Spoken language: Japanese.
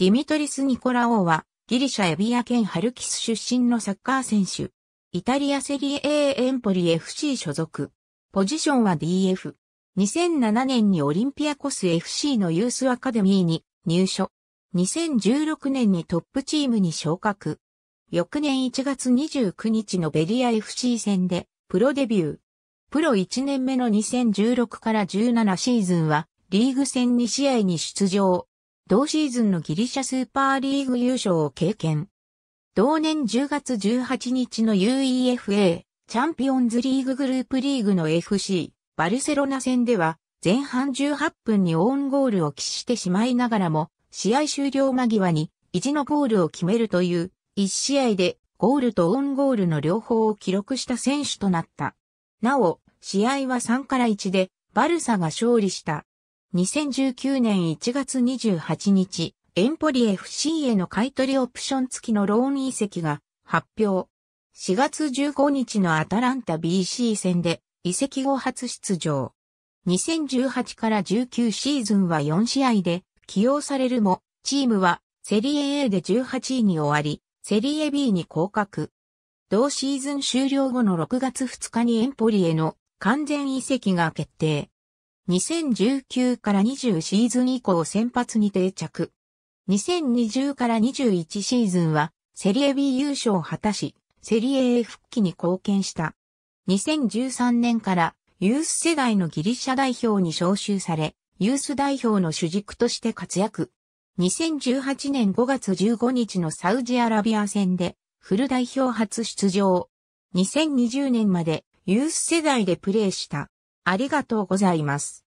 ディミトリス・ニコラオーは、ギリシャエビア県ハルキス出身のサッカー選手。イタリアセリエ A エンポリ FC 所属。ポジションは DF。2007年にオリンピアコス FC のユースアカデミーに入所。2016年にトップチームに昇格。翌年1月29日のベリア FC 戦でプロデビュー。プロ1年目の2016から17シーズンはリーグ戦2試合に出場。同シーズンのギリシャスーパーリーグ優勝を経験。同年10月18日の UEFA チャンピオンズリーググループリーグの FC バルセロナ戦では前半18分にオンゴールを喫してしまいながらも試合終了間際に意地のゴールを決めるという1試合でゴールとオンゴールの両方を記録した選手となった。なお、試合は3から1でバルサが勝利した。2019年1月28日、エンポリ FC への買取オプション付きのローン移籍が発表。4月15日のアタランタ BC 戦で移籍後初出場。2018から19シーズンは4試合で起用されるも、チームはセリエ A で18位に終わり、セリエ B に降格。同シーズン終了後の6月2日にエンポリへの完全移籍が決定。2019から20シーズン以降先発に定着。2020から21シーズンはセリエ B 優勝を果たし、セリエ A 復帰に貢献した。2013年からユース世代のギリシャ代表に招集され、ユース代表の主軸として活躍。2018年5月15日のサウジアラビア戦でフル代表初出場。2020年までユース世代でプレーした。ありがとうございます。